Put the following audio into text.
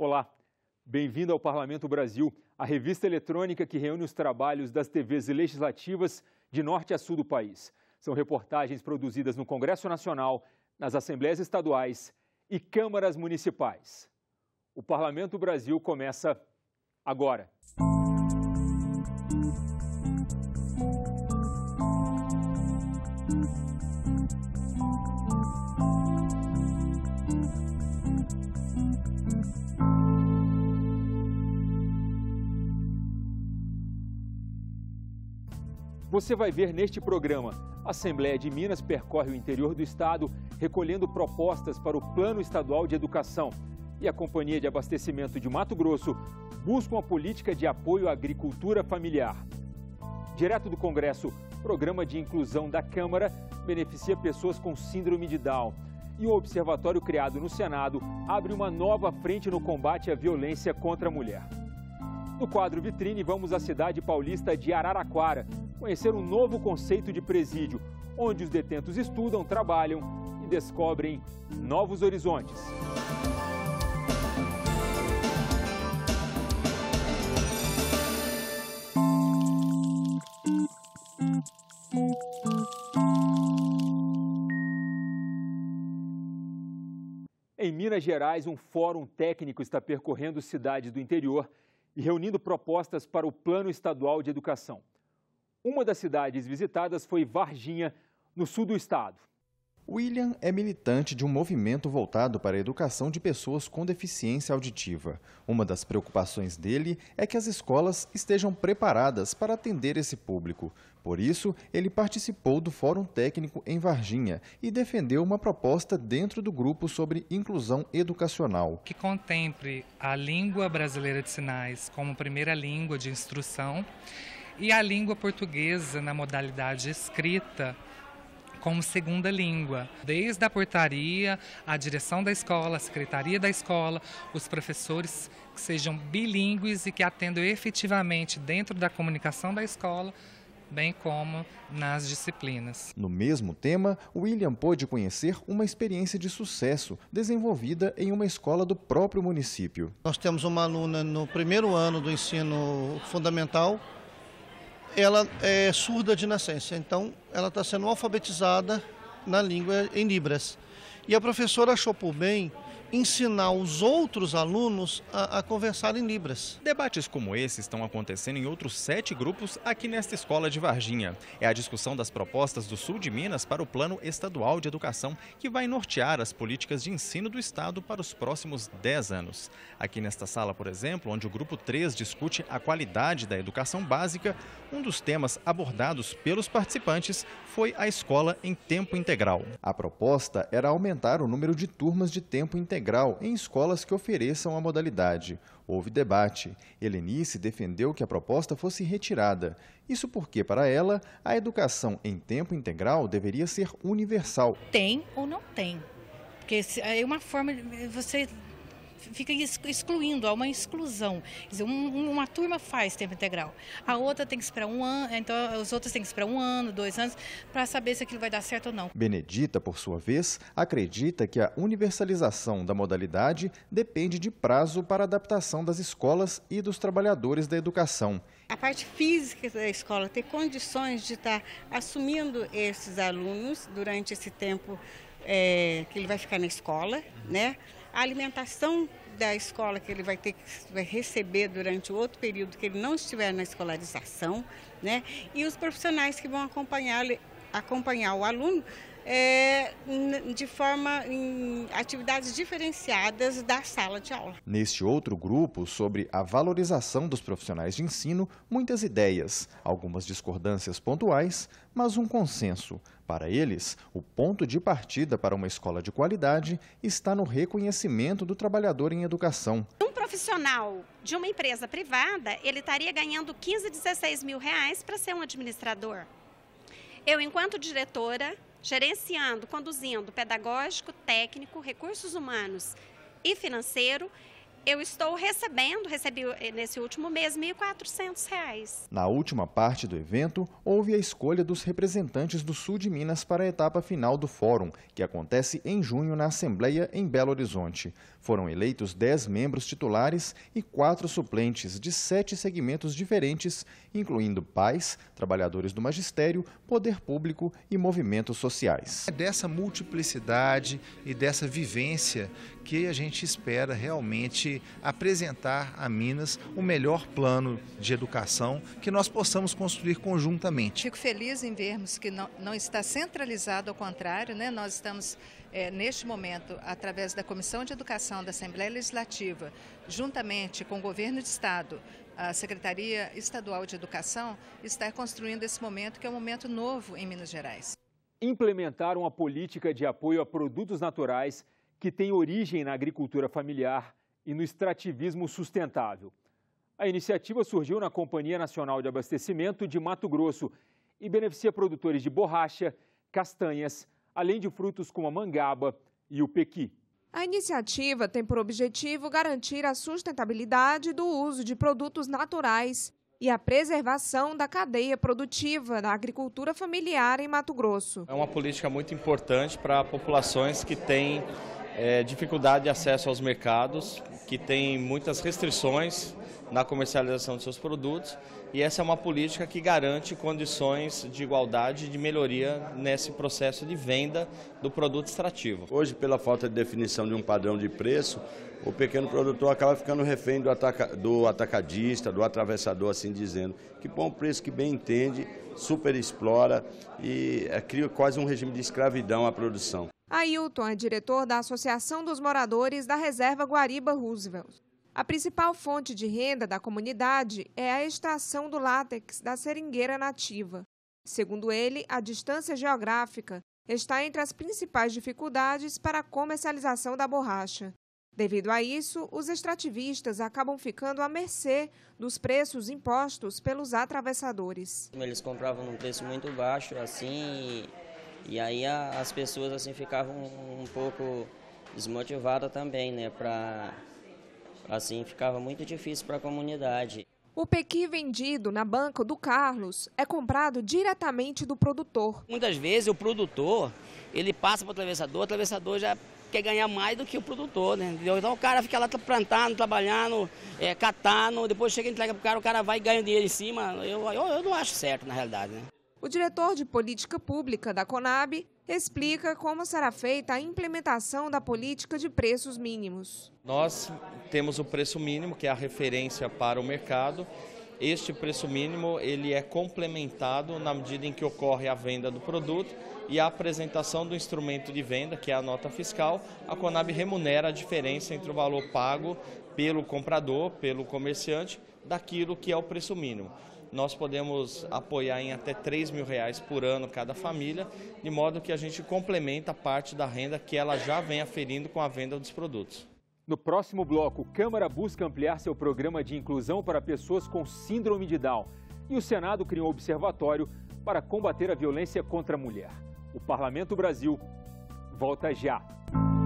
Olá, bem-vindo ao Parlamento Brasil, a revista eletrônica que reúne os trabalhos das TVs legislativas de norte a sul do país. São reportagens produzidas no Congresso Nacional, nas Assembleias Estaduais e câmaras municipais. O Parlamento Brasil começa agora. Você vai ver neste programa: a Assembleia de Minas percorre o interior do estado recolhendo propostas para o Plano Estadual de Educação. E a Companhia de Abastecimento de Mato Grosso busca uma política de apoio à agricultura familiar. Direto do Congresso, programa de inclusão da Câmara beneficia pessoas com síndrome de Down. E um observatório criado no Senado abre uma nova frente no combate à violência contra a mulher. No quadro Vitrine, vamos à cidade paulista de Araraquara, conhecer um novo conceito de presídio, onde os detentos estudam, trabalham e descobrem novos horizontes. Em Minas Gerais, um fórum técnico está percorrendo cidades do interior e reunindo propostas para o Plano Estadual de Educação. Uma das cidades visitadas foi Varginha, no sul do estado. William é militante de um movimento voltado para a educação de pessoas com deficiência auditiva. Uma das preocupações dele é que as escolas estejam preparadas para atender esse público. Por isso, ele participou do Fórum Técnico em Varginha e defendeu uma proposta dentro do grupo sobre inclusão educacional. Que contemple a língua brasileira de sinais como primeira língua de instrução e a língua portuguesa na modalidade escrita como segunda língua. Desde a portaria, a direção da escola, a secretaria da escola, os professores que sejam bilíngues e que atendam efetivamente dentro da comunicação da escola bem como nas disciplinas. No mesmo tema, William pôde conhecer uma experiência de sucesso desenvolvida em uma escola do próprio município. Nós temos uma aluna no primeiro ano do ensino fundamental ela é surda de nascença, então ela está sendo alfabetizada na língua em Libras. E a professora achou por bem ensinar os outros alunos a, a conversar em Libras. Debates como esse estão acontecendo em outros sete grupos aqui nesta escola de Varginha. É a discussão das propostas do sul de Minas para o Plano Estadual de Educação, que vai nortear as políticas de ensino do Estado para os próximos dez anos. Aqui nesta sala, por exemplo, onde o grupo 3 discute a qualidade da educação básica, um dos temas abordados pelos participantes foi a escola em tempo integral. A proposta era aumentar o número de turmas de tempo integral integral em escolas que ofereçam a modalidade. Houve debate. Helenice defendeu que a proposta fosse retirada. Isso porque, para ela, a educação em tempo integral deveria ser universal. Tem ou não tem? Porque é uma forma de você fica excluindo, há uma exclusão. Quer dizer, um, uma turma faz tempo integral, a outra tem que esperar um ano, então os outros têm que esperar um ano, dois anos, para saber se aquilo vai dar certo ou não. Benedita, por sua vez, acredita que a universalização da modalidade depende de prazo para adaptação das escolas e dos trabalhadores da educação. A parte física da escola ter condições de estar tá assumindo esses alunos durante esse tempo é, que ele vai ficar na escola, né? a alimentação da escola que ele vai ter que vai receber durante o outro período que ele não estiver na escolarização, né? E os profissionais que vão acompanhar acompanhar o aluno é, de forma em atividades diferenciadas da sala de aula. Neste outro grupo, sobre a valorização dos profissionais de ensino, muitas ideias, algumas discordâncias pontuais, mas um consenso. Para eles, o ponto de partida para uma escola de qualidade está no reconhecimento do trabalhador em educação. Um profissional de uma empresa privada, ele estaria ganhando 15, 16 mil reais para ser um administrador. Eu, enquanto diretora, gerenciando, conduzindo pedagógico, técnico, recursos humanos e financeiro eu estou recebendo, recebi eh, nesse último mês, R$ 1.400. Na última parte do evento, houve a escolha dos representantes do sul de Minas para a etapa final do fórum, que acontece em junho na Assembleia em Belo Horizonte. Foram eleitos 10 membros titulares e quatro suplentes de sete segmentos diferentes, incluindo pais, trabalhadores do magistério, poder público e movimentos sociais. É dessa multiplicidade e dessa vivência porque a gente espera realmente apresentar a Minas o melhor plano de educação que nós possamos construir conjuntamente. Fico feliz em vermos que não, não está centralizado, ao contrário, né? nós estamos é, neste momento, através da Comissão de Educação da Assembleia Legislativa, juntamente com o Governo de Estado, a Secretaria Estadual de Educação, está construindo esse momento que é um momento novo em Minas Gerais. Implementar uma política de apoio a produtos naturais que tem origem na agricultura familiar e no extrativismo sustentável. A iniciativa surgiu na Companhia Nacional de Abastecimento de Mato Grosso e beneficia produtores de borracha, castanhas, além de frutos como a mangaba e o pequi. A iniciativa tem por objetivo garantir a sustentabilidade do uso de produtos naturais e a preservação da cadeia produtiva da agricultura familiar em Mato Grosso. É uma política muito importante para populações que têm é, dificuldade de acesso aos mercados, que tem muitas restrições na comercialização de seus produtos, e essa é uma política que garante condições de igualdade e de melhoria nesse processo de venda do produto extrativo. Hoje, pela falta de definição de um padrão de preço, o pequeno produtor acaba ficando refém do, ataca, do atacadista, do atravessador, assim dizendo, que põe um preço que bem entende, superexplora e é, cria quase um regime de escravidão à produção. Ailton é diretor da Associação dos Moradores da Reserva Guariba Roosevelt. A principal fonte de renda da comunidade é a extração do látex da seringueira nativa. Segundo ele, a distância geográfica está entre as principais dificuldades para a comercialização da borracha. Devido a isso, os extrativistas acabam ficando à mercê dos preços impostos pelos atravessadores. Eles compravam num preço muito baixo, assim, e aí a, as pessoas assim ficavam um, um pouco desmotivadas também, né? Pra, assim ficava muito difícil para a comunidade. O pequi vendido na banca do Carlos é comprado diretamente do produtor. Muitas vezes o produtor, ele passa para o atravessador, o atravessador já quer ganhar mais do que o produtor, né? Então o cara fica lá plantando, trabalhando, é, catando, depois chega e entrega para o cara, o cara vai e ganha dinheiro em cima. Eu, eu, eu não acho certo, na realidade, né? O diretor de Política Pública da Conab explica como será feita a implementação da política de preços mínimos. Nós temos o preço mínimo, que é a referência para o mercado. Este preço mínimo ele é complementado na medida em que ocorre a venda do produto e a apresentação do instrumento de venda, que é a nota fiscal. A Conab remunera a diferença entre o valor pago pelo comprador, pelo comerciante, daquilo que é o preço mínimo nós podemos apoiar em até 3 mil reais por ano cada família, de modo que a gente complementa a parte da renda que ela já vem aferindo com a venda dos produtos. No próximo bloco, Câmara busca ampliar seu programa de inclusão para pessoas com síndrome de Down. E o Senado criou um observatório para combater a violência contra a mulher. O Parlamento Brasil volta já.